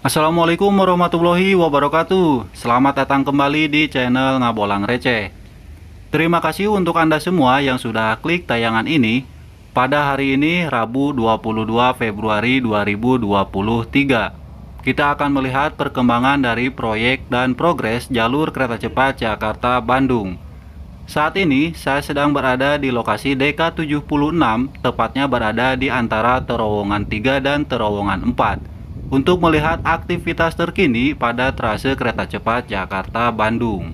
Assalamualaikum warahmatullahi wabarakatuh Selamat datang kembali di channel Ngabolang Receh Terima kasih untuk Anda semua yang sudah klik tayangan ini Pada hari ini Rabu 22 Februari 2023 Kita akan melihat perkembangan dari proyek dan progres jalur kereta cepat Jakarta-Bandung Saat ini saya sedang berada di lokasi DK76 Tepatnya berada di antara terowongan 3 dan terowongan 4 untuk melihat aktivitas terkini pada trase kereta cepat Jakarta-Bandung.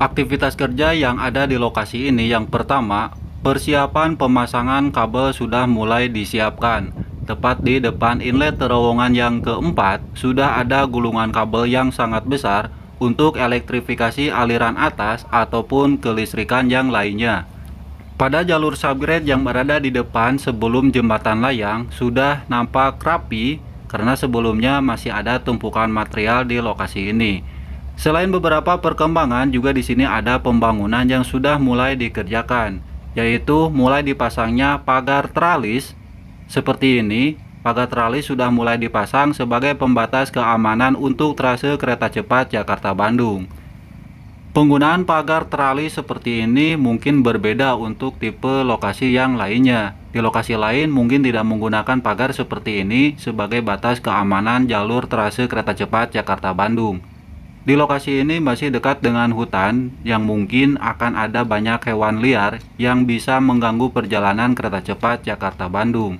Aktivitas kerja yang ada di lokasi ini yang pertama, persiapan pemasangan kabel sudah mulai disiapkan. Tepat di depan inlet terowongan yang keempat, sudah ada gulungan kabel yang sangat besar untuk elektrifikasi aliran atas ataupun kelistrikan yang lainnya. Pada jalur subgrade yang berada di depan sebelum jembatan layang sudah nampak rapi karena sebelumnya masih ada tumpukan material di lokasi ini. Selain beberapa perkembangan, juga di sini ada pembangunan yang sudah mulai dikerjakan, yaitu mulai dipasangnya pagar tralis seperti ini. Pagar tralis sudah mulai dipasang sebagai pembatas keamanan untuk trase kereta cepat Jakarta-Bandung. Penggunaan pagar terali seperti ini mungkin berbeda untuk tipe lokasi yang lainnya. Di lokasi lain mungkin tidak menggunakan pagar seperti ini sebagai batas keamanan jalur trase kereta cepat Jakarta-Bandung. Di lokasi ini masih dekat dengan hutan yang mungkin akan ada banyak hewan liar yang bisa mengganggu perjalanan kereta cepat Jakarta-Bandung.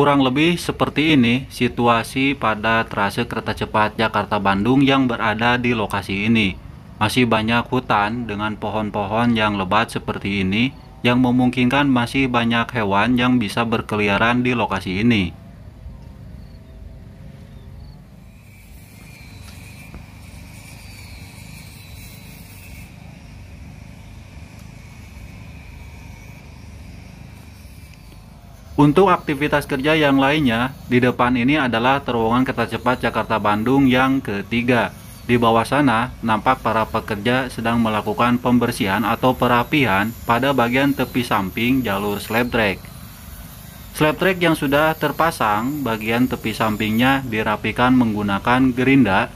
Kurang lebih seperti ini situasi pada trase kereta cepat Jakarta-Bandung yang berada di lokasi ini. Masih banyak hutan dengan pohon-pohon yang lebat seperti ini yang memungkinkan masih banyak hewan yang bisa berkeliaran di lokasi ini. Untuk aktivitas kerja yang lainnya, di depan ini adalah terowongan kereta cepat Jakarta-Bandung yang ketiga. Di bawah sana, nampak para pekerja sedang melakukan pembersihan atau perapihan pada bagian tepi samping jalur slab track. Slab track yang sudah terpasang, bagian tepi sampingnya dirapikan menggunakan gerinda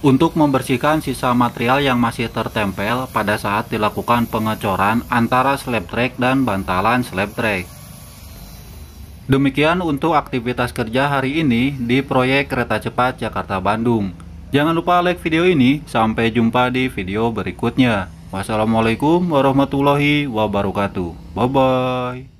untuk membersihkan sisa material yang masih tertempel pada saat dilakukan pengecoran antara slab track dan bantalan slab track. Demikian untuk aktivitas kerja hari ini di proyek kereta cepat Jakarta-Bandung. Jangan lupa like video ini, sampai jumpa di video berikutnya. Wassalamualaikum warahmatullahi wabarakatuh. Bye-bye.